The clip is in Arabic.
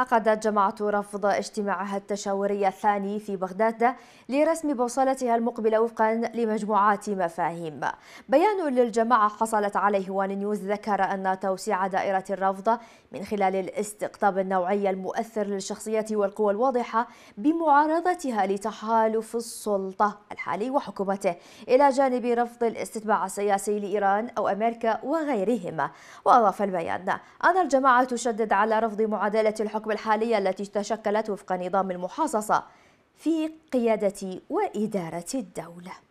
عقدت جماعة رفض اجتماعها التشاوري الثاني في بغداد لرسم بوصلتها المقبلة وفقا لمجموعات مفاهيم بيان للجماعة حصلت عليه وان نيوز ذكر أن توسيع دائرة الرفض من خلال الاستقطاب النوعي المؤثر للشخصية والقوى الواضحة بمعارضتها لتحالف السلطة الحالي وحكومته إلى جانب رفض الاستتباع السياسي لإيران أو أمريكا وغيرهما وأضاف البيان أن الجماعة تشدد على رفض معادلة الحكم الحقبة الحالية التي تشكلت وفق نظام المحاصصة في قيادة وإدارة الدولة